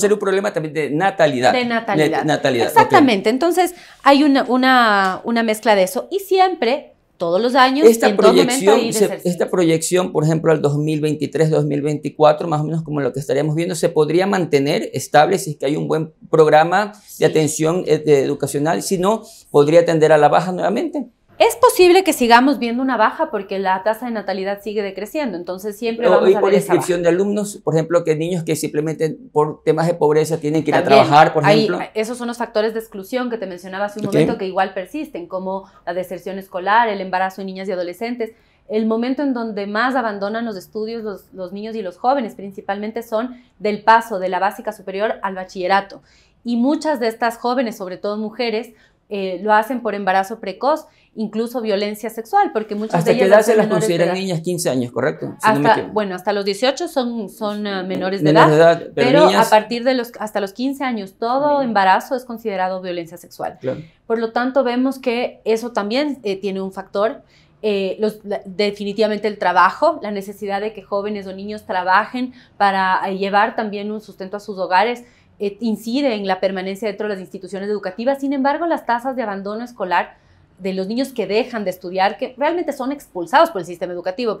ser un problema también de natalidad. De natalidad. Exactamente. Entonces hay una, una, una mezcla de eso. Y siempre todos los años. Esta, proyección, esta proyección, por ejemplo, al 2023-2024, más o menos como lo que estaríamos viendo, se podría mantener estable si es que hay un buen programa de atención eh, educacional, si no, podría tender a la baja nuevamente. Es posible que sigamos viendo una baja porque la tasa de natalidad sigue decreciendo, entonces siempre vamos a por inscripción de alumnos, por ejemplo, que niños que simplemente por temas de pobreza tienen que ir a trabajar, por ejemplo. esos son los factores de exclusión que te mencionaba hace un momento que igual persisten, como la deserción escolar, el embarazo en niñas y adolescentes el momento en donde más abandonan los estudios los, niños y los jóvenes principalmente son del paso de la básica superior al bachillerato. Y muchas de estas jóvenes, sobre todo mujeres, eh, lo hacen por embarazo precoz, incluso violencia sexual, porque muchas hasta de ellas... qué edad se las consideran niñas 15 años, correcto? bueno, hasta los 18 son, son ah, menores de edad, pero, a partir de los, hasta los 15 años todo embarazo es considerado violencia sexual. Por lo tanto, vemos que eso también eh, tiene un factor. Eh, definitivamente el trabajo, la necesidad de que jóvenes o niños trabajen para llevar también un sustento a sus hogares eh, incide en la permanencia dentro de las instituciones educativas. Sin embargo, las tasas de abandono escolar de los niños que dejan de estudiar, que realmente son expulsados por el sistema educativo.